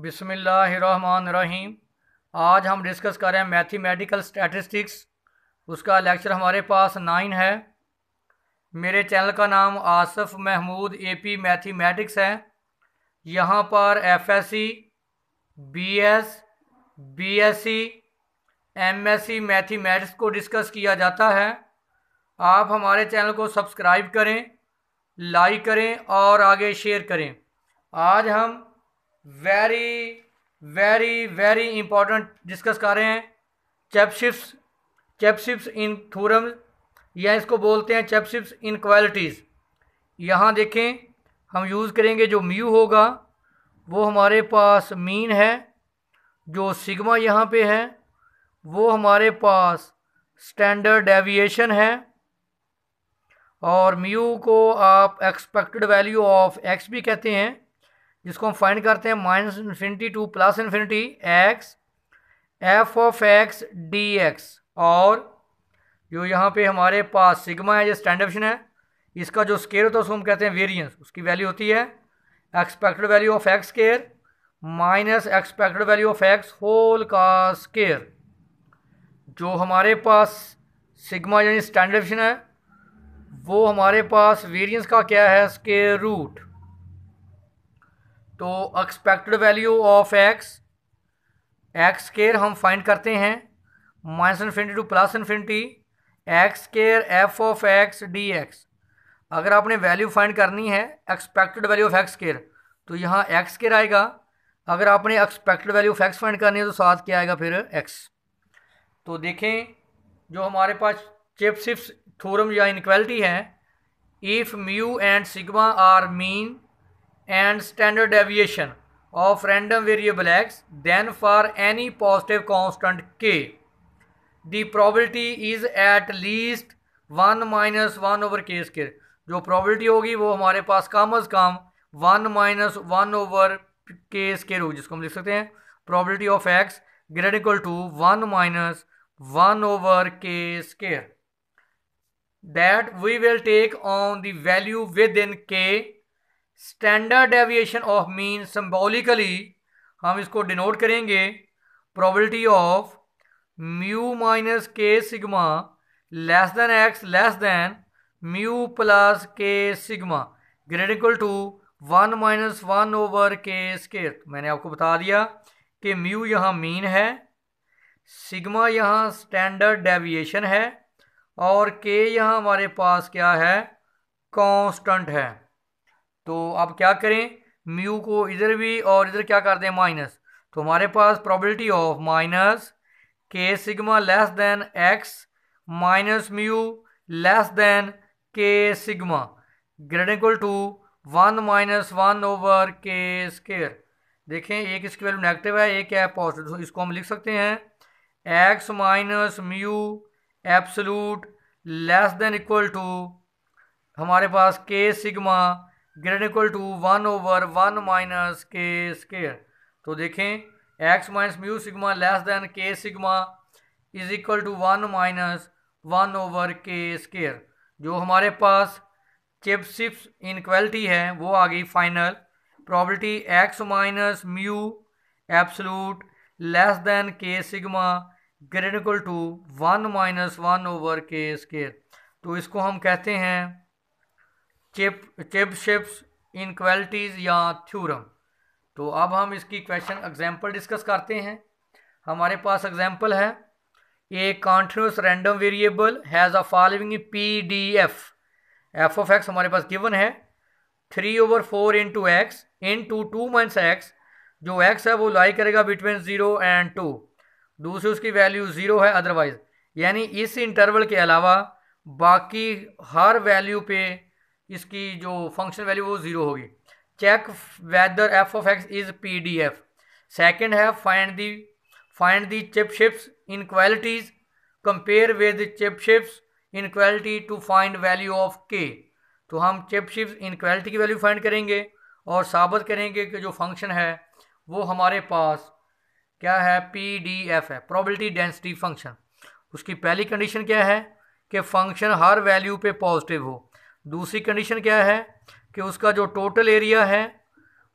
بسم اللہ الرحمن الرحیم آج ہم ڈسکس کریں میڈیکل اسٹیٹسٹکس اس کا لیکچر ہمارے پاس نائن ہے میرے چینل کا نام آصف محمود اے پی میتھیمیٹکس ہے یہاں پر F S C B S B S C M S C mathematics کو ڈسکس کیا جاتا ہے آپ ہمارے چینل کو سبسکرائب کریں لائک کریں اور آگے شیئر کریں آج ہم very very very important discuss کر رہے ہیں چیپشپس چیپشپس ان تھورم یا اس کو بولتے ہیں چیپشپس ان کوالٹیز یہاں دیکھیں ہم یوز کریں گے جو میو ہوگا وہ ہمارے پاس مین ہے جو سگما یہاں پہ ہے وہ ہمارے پاس اسٹینڈرڈ ایویشن ہے اور میو کو آپ ایکسپیکٹڈ ویلیو آف ایکس بھی کہتے ہیں جس کو ہم فائن کرتے ہیں minus infinity to plus infinity X F of X D X اور جو یہاں پہ ہمارے پاس سگما ہے یہ اسٹینڈرشن ہے اس کا جو اسکیئر ہوتا ہے اس کو ہم کہتے ہیں ویریئنس اس کی ویلیو ہوتی ہے expected value of X square minus expected value of X whole کا اسکیئر جو ہمارے پاس سگما یعنی اسٹینڈرشن ہے وہ ہمارے پاس ویریئنس کا کیا ہے اسکیئر روٹ تو expected value of X X square ہم فائنڈ کرتے ہیں minus infinity to plus infinity X square F of X D X اگر آپ نے ویلیو فائنڈ کرنی ہے expected value of X square تو یہاں ایکس کیئر آئے گا اگر آپ نے expected value of X find کرنی ہے تو ساتھ کیا آئے گا پھر ایکس تو دیکھیں جو ہمارے پاس چپ سپس تھورم یا انکویلٹی ہے if mu and sigma are mean and standard deviation of random variable X then for any positive constant K the probability is at least one minus one over کے square جو probability ہوگی وہ ہمارے پاس کم از کم ون مائنس ون اوور کے اسکیئر ہوگی جس کو ہم لکھ سکتے ہیں probability of X equal to one minus one over کے square that we will take on the value within K standard deviation of mean symbolically ہم اس کو ڈینوٹ کریں گے پرابلٹی آف میو مائنس کے sigma less than x less than mu plus کے sigma equal to one minus one over کے square میں نے آپ کو بتا دیا کہ میو یہاں مین ہے سگما یہاں اسٹینڈرڈ ڈیویشن ہے اور کے یہاں ہمارے پاس کیا ہے کانسٹنٹ ہے تو آپ کیا کریں میو کو ادھر بھی اور ادھر کیا کر دیں مائنس تو ہمارے پاس پرابلٹی آف مائنس کے sigma less than X minus mu less than K sigma greater equal to one minus one over کے اسکیئر دیکھیں ایک اس اسکوئر نیگیٹو ہے ایک ہے پازیٹو اس کو ہم لکھ سکتے ہیں X minus mu absolute less than equal to ہمارے پاس K sigma greater equal to one over one minus K square تو دیکھیں X minus mu sigma less than K sigma is equal to one minus one over کے square جو ہمارے پاس Chebyshev's inequality ہے وہ آ گئی final probability X minus mu absolute less than K sigma greater equal to one minus one over کے square تو اس کو ہم کہتے ہیں Cheb Chebyshev's inequalities یا تھیورم تو اب ہم اس کی کویشن اگزامپل ڈسکس کرتے ہیں ہمارے پاس اگزامپل ہے a continuous random variable has a following P D F F of X ہمارے پاس گیون ہے three over four into X into two minus X جو ایکس ہے وہ لائی کرے گا بٹوین زیرو اینڈ ٹو دوسری اس کی ویلیو زیرو ہے ادروائز یعنی اس انٹرول کے علاوہ باقی ہر ویلیو پہ اس کی جو فنکشن ویلیو وہ زیرو ہوگی check whether F of X is P D F second ہے find the find the Chebyshev's inequalities compare with Chebyshev's inequality to find value of K تو ہم Chebyshev's inequality کی value find کریں گے اور ثابت کریں گے کہ جو فنکشن ہے وہ ہمارے پاس کیا ہے پی ڈی ایف ہے پرابلٹی ڈینسٹی فنکشن اس کی پہلی کنڈیشن کیا ہے کہ فنکشن ہر ویلیو پہ پازیٹیو ہو دوسری کنڈیشن کیا ہے کہ اس کا جو ٹوٹل ایریا ہے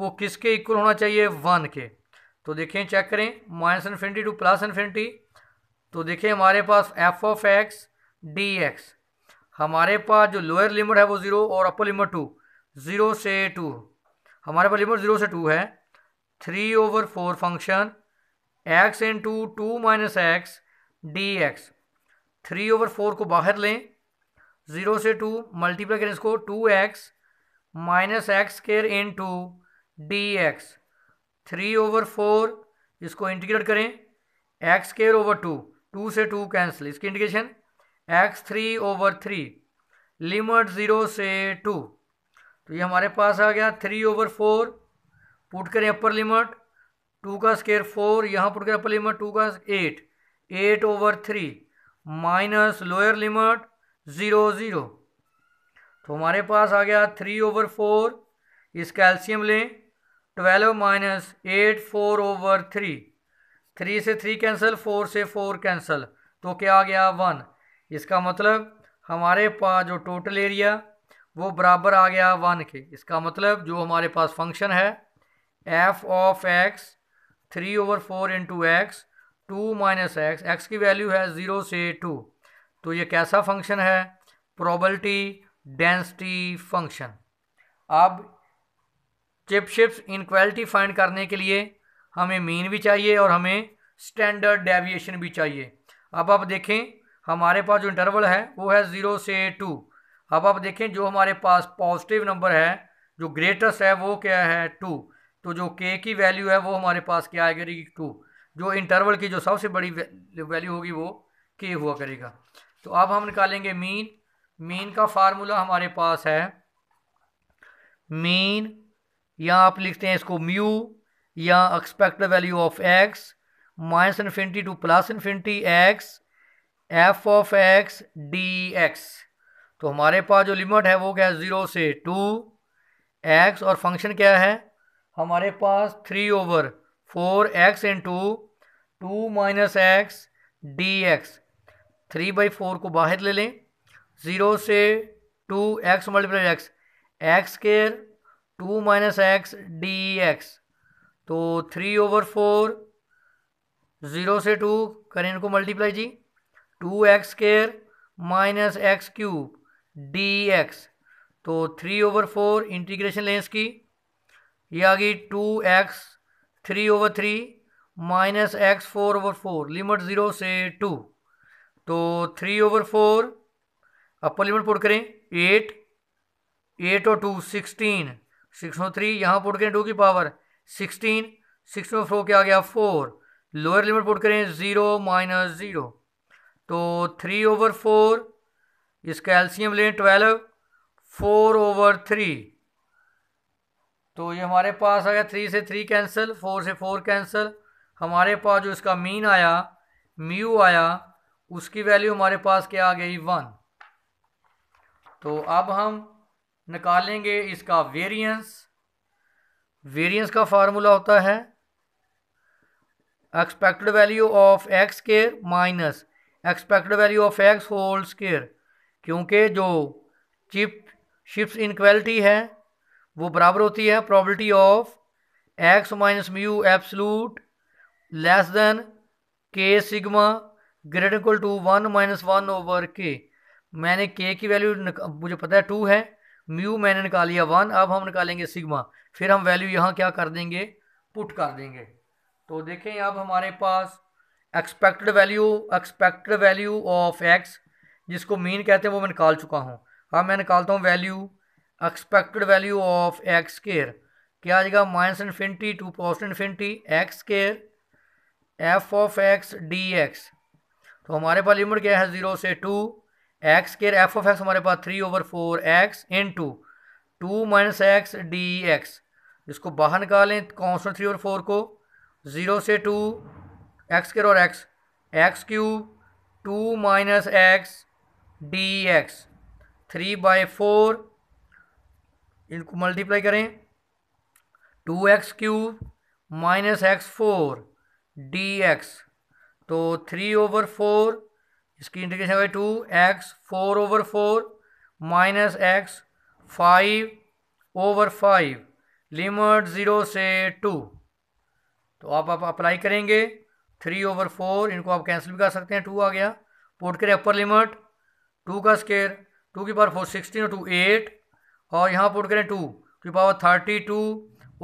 وہ کس کے ایکول ہونا چاہیے ون کے تو دیکھیں چیک کریں minus infinity to plus infinity تو دیکھیں ہمارے پاس F of X D X ہمارے پاس جو لوئر لمٹ ہے وہ زیرو اور اپر لمٹ ٹو زیرو سے ٹو ہمارے پاس لمٹ زیرو سے ٹو ہے three over four function X into two minus X D X three over four کو باہر لیں زیرو سے ٹو ملٹیپلائی کریں اس کو two x minus X square into D X three over four اس کو انٹیگریٹ کریں X square over two two سے ٹو کینسل اس کی integration X three over three limit zero سے ٹو تو یہ ہمارے پاس آ گیا تھری اوور فور پٹ کریں اپر لمٹ ٹو کا اسکیئر فور یہاں پٹ کریں اپر لمٹ ٹو کا eight eight over three minus lower limit zero zero تو ہمارے پاس آ گیا تھری اوور فور اس کیلشیم لیں twelve minus eight four over three three سے تھری کینسل فور سے فور کینسل تو کیا آ گیا ون اس کا مطلب ہمارے پاس جو ٹوٹل ایریا وہ برابر آ گیا ون کے اس کا مطلب جو ہمارے پاس فنکشن ہے F of x three over four into X two minus X X کی ویلیو ہے زیرو سے ٹو تو یہ کیسا فنکشن ہے پروبلٹی ڈینسٹی فنکشن اب چپ شپس انکوالٹی فائنڈ کرنے کے لیے ہمیں مین بھی چاہیے اور ہمیں اسٹینڈرڈ ڈیویشن بھی چاہیے اب آپ دیکھیں ہمارے پاس جو انٹرول ہے وہ ہے زیرو سے ٹو اب آپ دیکھیں جو ہمارے پاس پازیٹیو نمبر ہے جو گریٹس ہے وہ کیا ہے ٹو تو جو کے کی ویلیو ہے وہ ہمارے پاس کیا آئے گی ٹو جو انٹرول کی جو سب سے بڑی ویلیو ہوگی وہ کے ہوا کرے گا تو اب ہم نکالیں گے مین مین کا فارمولا ہمارے پاس ہے مین یا آپ لکھتے ہیں اس کو میو یا expect value of X minus infinity to plus infinity X F of X D X تو ہمارے پاس جو لمٹ ہے وہ کیا ہے زیرو سے ٹو ایکس اور فنکشن کیا ہے ہمارے پاس three over four x into two minus X D X three by four کو باہر لے لیں زیرو سے ٹو ایکس پلائی X X square two minus X D X تو تھری اوور فور زیرو سے ٹو کریں ان کو ملٹیپلائی جی two X square minus X cube D X تو تھری اوور فور انٹیگریشن لینس کی آ گئی two X three over three minus X four over four limit zero سے ٹو تو three over four upper limit پڑھ کریں ایٹ ایٹ اور ٹو سکسٹین سکس اور تھری یہاں پڑھ کریں ٹو کی پاور سکسٹین سکس او فور کیا گیا فور لوئر لمٹ پڑھ کریں زیرو مائنس زیرو تو تھری اوور فور اس کا الشیم لیں ٹویلو فور اوور تھری تو یہ ہمارے پاس آ گیا تھری سے تھری کینسل فور سے فور کینسل ہمارے پاس جو اس کا مین آیا میو آیا اس کی ویلیو ہمارے پاس کیا آ گئی ون تو اب ہم نکالیں گے اس کا ویریئنس ویریئنس کا فارمولا ہوتا ہے expected value of X square minus expected value of X whole square کیونکہ جو چپ شپس انکویلٹی ہے وہ برابر ہوتی ہے probability of X minus mu absolute less than K sigma greater equal to one minus one over K میں نے کے کی ویلیو مجھے پتہ ہے ٹو ہے میو میں نے نکال لیا ون اب ہم نکالیں گے سگما پھر ہم ویلیو یہاں کیا کر دیں گے پٹ کر دیں گے تو دیکھیں اب ہمارے پاس expected value expected value of X جس کو مین کہتے ہیں وہ میں نکال چکا ہوں اب میں نکالتا ہوں value expected value of X square کیا آئے گا مائنس انفینٹی ٹو پوسٹ infinity X square F of X D X تو ہمارے پاس لیمٹ کیا ہے زیرو سے two X square F of X ہمارے پاس three over four x into two minus X D X اس کو باہر نکالیں کانسٹنٹ تھری اوور فور کو زیرو سے ٹو ایکس کیئر اور X X cube to minus X D X three by four ان کو ملٹیپلائی کریں two X cube minus X four D X تو تھری اوور فور اس کی integration ہو 2 two X four over four minus X five over five limit zero سے two تو آپ آپ اپلائی کریں گے تھری اوور فور ان کو آپ کینسل بھی کر سکتے ہیں ٹو آ گیا پوٹ کریں اپر لمٹ ٹو کا اسکیئر ٹو کی پاور فور سکسٹین اور ٹو ایٹ اور یہاں پوٹ کریں ٹو کی power thirty two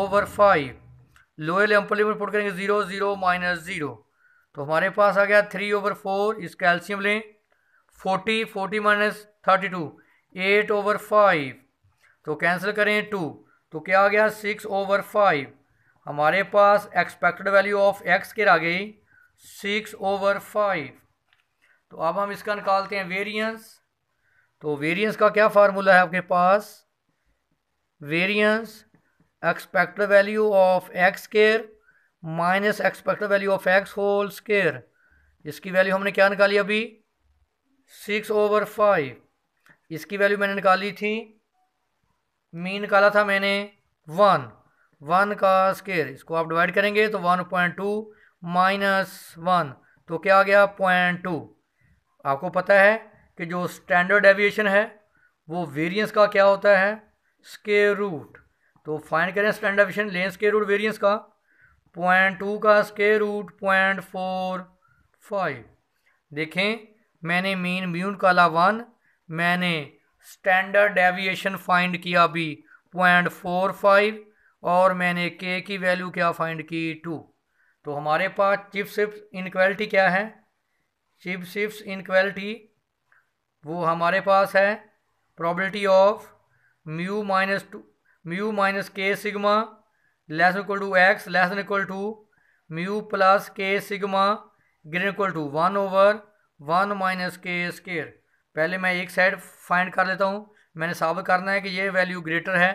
over five lower لیمپر لمٹ پوٹ کریں گے زیرو زیرو مائنس زیرو تو ہمارے پاس آ گیا تھری اوور فور اس کا الشیئم لیں forty forty minus thirty two eight over five تو کینسل کریں ٹو تو کیا آ گیا سکس اوور فائیو ہمارے پاس ایکسپیکٹڈ ویلیو آف ایکس کے آ گئی سکس اوور فائف تو اب ہم اس کا نکالتے ہیں ویریئنس تو ویریئنس کا کیا فارمولا ہے آپ کے پاس variance expected value of X square minus expected value of X whole square اس کی ویلیو ہم نے کیا نکالی ابھی سکس اوور فائیو اس کی ویلیو میں نے نکالی تھی مین نکالا تھا میں نے ون ون کا اسکیئر اس کو آپ ڈیوائڈ کریں گے تو one point two minus one تو کیا آ گیا پوائنٹ ٹو آپ کو پتہ ہے کہ جو اسٹینڈرڈ ایویشن ہے وہ ویریئنس کا کیا ہوتا ہے اسکیئر روٹ تو فائن کریں اسٹینڈرڈ ایویشن لیں اسکیئر روٹ ویریئنس کا پوائنٹ ٹو کا square root point four five دیکھیں میں نے مین میون کالا ون میں نے اسٹینڈرڈ ڈیویشن فائنڈ کیا بھی پوائنٹ فور فائیو اور میں نے کے کی ویلیو کیا فائنڈ کی ٹو تو ہمارے پاس چپ سپس انکویلٹی کیا ہے چپ سپس انکویلٹی وہ ہمارے پاس ہے probability of mu minus to mu minus کے sigma less than equal to X less than to mu plus کے sigma greater equal to one over one minus K square پہلے میں ایک سائڈ فائنڈ کر لیتا ہوں میں نے ثابت کرنا ہے کہ یہ ویلیو گریٹر ہے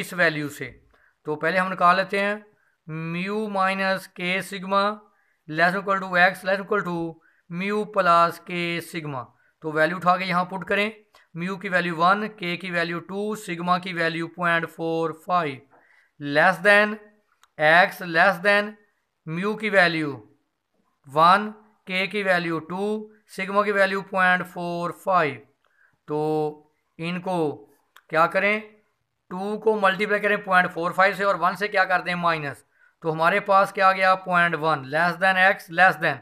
اس ویلیو سے تو پہلے ہم نکال لیتے ہیں میو مائنس کے sigma less than equal to X less than to mu plus کے سگما تو ویلیو اٹھا کے یہاں پوٹ کریں میو کی ویلیو ون کے کی ویلیو ٹو سگما کی value point four five less than x less than mu کی ویلیو ون کے کی ویلیو ٹو سگما کی ویلیو پوائنٹ فور فائیو تو ان کو کیا کریں ٹو کو ملٹیپلائی کریں پوائنٹ فور فائیو سے اور ون سے کیا کر دیں مائنس تو ہمارے پاس کیا گیا point one less than x less than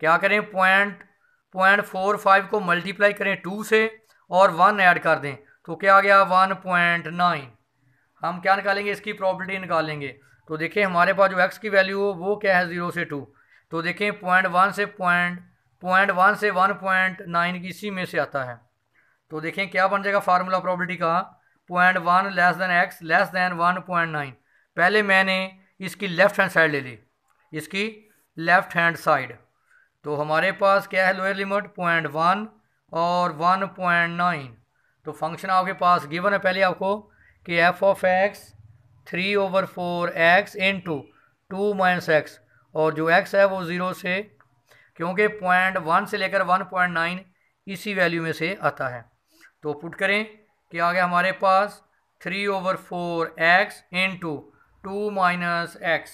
کیا کریں پوائنٹ پوائنٹ فور فائیو کو ملٹیپلائی کریں ٹو سے اور ون ایڈ کر دیں تو کیا گیا ون پوائنٹ نائن ہم کیا نکالیں گے اس کی پراپرٹی نکالیں گے تو دیکھیں ہمارے پاس جو ایکس کی ویلیو ہو وہ کیا ہے زیرو سے ٹو تو دیکھیں پوائنٹ ون سے پوائنٹ پوائنٹ ون سے ون پوائنٹ نائن اسی میں سے آتا ہے تو دیکھیں کیا بن جائے گا فارمولا پراپرٹی کا point one less than x less than one point nine پہلے میں نے اس کی لیفٹ ہینڈ سائڈ لے لی اس کی لیفٹ ہینڈ سائڈ تو ہمارے پاس کیا ہے لوئر لمٹ پوائنٹ ون اور ون پوائنٹ نائن تو فنکشن آپ کے پاس گیون ہے پہلے آپ کو کہ f of x three over four x into two minus x اور جو ایکس ہے وہ زیرو سے کیونکہ پوائنٹ ون سے لے کر ون پوائنٹ نائن اسی ویلیو میں سے آتا ہے تو پٹ کریں کہ آگے ہمارے پاس three over four x into two minus x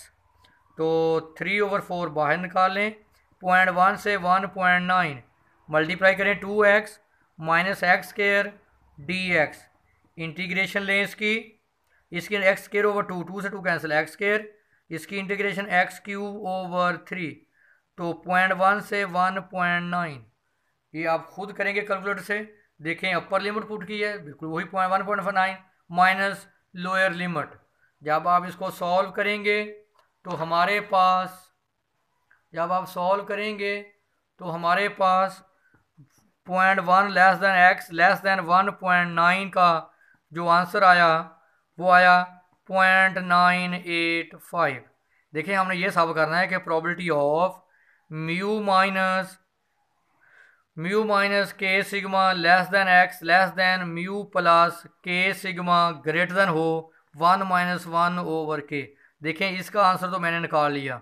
تو تھری اوور فور باہر نکال لیں پوائنٹ ون سے ون پوائنٹ نائن ملٹیپلائی کریں two x minus x square d x integration لیں اس کی اس کی x square over two two سے ٹو کینسل ایکس کیئر اس کی integration x cube over three تو پوائنٹ ون سے ون پوائنٹ نائن یہ آپ خود کریں گے کیلکولیٹر سے دیکھیں اپر لمٹ پوٹ کی ہے وہی point one point nine minus lower limit جب آپ اس کو سالو کریں گے تو ہمارے پاس جب آپ سولو کریں گے تو ہمارے پاس point one less than x less than one point nine کا جو آنسر آیا وہ آیا پوائنٹ نائن ایٹ فائیو دیکھیں ہم نے یہ ثابت کرنا ہے کہ probability of mu minus mu minus کے sigma less than x less than mu plus کے سگما گریٹر دین ہو one minus one over k دیکھیں اس کا آنسر تو میں نے نکال لیا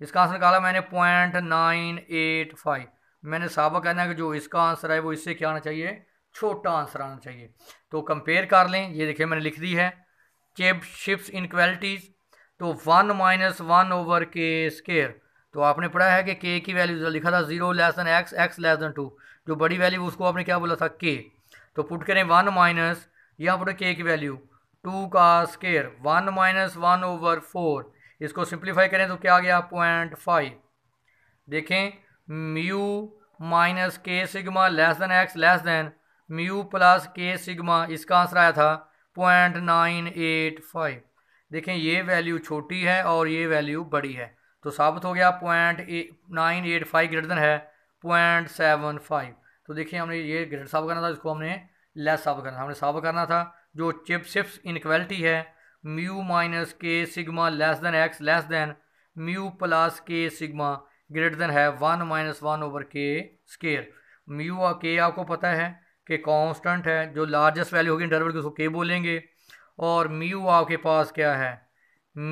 اس کا آنسر نکالا میں نے پوائنٹ نائن ایٹ فائیو میں نے سابق کرنا ہے کہ جو اس کا آنسر ہے وہ اس سے کیا آنا چاہیے چھوٹا آنسر آنا چاہیے تو کمپیئر کر لیں یہ دیکھیں میں نے لکھ دی ہے چیب شپس انکویلٹیز تو ون مائنس ون اوور کے اسکیئر تو آپ نے پڑھا ہے کہ کے کی ویلیو لکھا تھا zero less than x x less than two جو بڑی ویلیو اس کو آپ نے کیا بولا تھا کے تو پٹ کریں ون مائنس یہاں پٹ کے کی ویلیو ٹو کا square one minus one over four اس کو سمپلیفائی کریں تو کیا گیا پوائنٹ فائیو دیکھیں میو مائنس کے sigma less than x less than mu plus کے سگما اس کا آنسر آیا تھا پوائنٹ نائن ایٹ فائیو دیکھیں یہ ویلیو چھوٹی ہے اور یہ ویلیو بڑی ہے تو ثابت ہو گیا point nine eight five greater than ہے پوائنٹ سیون فائیو تو دیکھیں ہم نے یہ گریٹر ثابت کرنا تھا اس کو ہم نے لیس ثابت کرنا تھا ہم نے ثابت کرنا تھا جو چپ سپس انکویلٹی ہے میو مائنس کے sigma less than x less than mu plus کے سگما گریٹر دین ہے ون مائنس ون اوور کے اسکیئر میو اور کے آپ کو پتہ ہے کہ کانسٹنٹ ہے جو لارجسٹ ویلی ہوگی انٹرول کے اس کو کے بولیں گے اور میو آپ کے پاس کیا ہے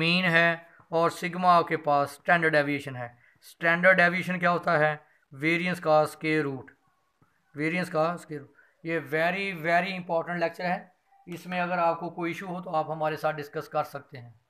مین ہے اور سگما آپ کے پاس اسٹینڈرڈ ایویشن ہے اسٹینڈرڈ ایویشن کیا ہوتا ہے ویریئنس کا سکیر روٹ ویریئنس کا سکیر روٹ یہ ویری ویری امپورٹنٹ لیکچر ہے اس میں اگر آپ کو کوئی ایشو ہو تو آپ ہمارے ساتھ ڈسکس کر سکتے ہیں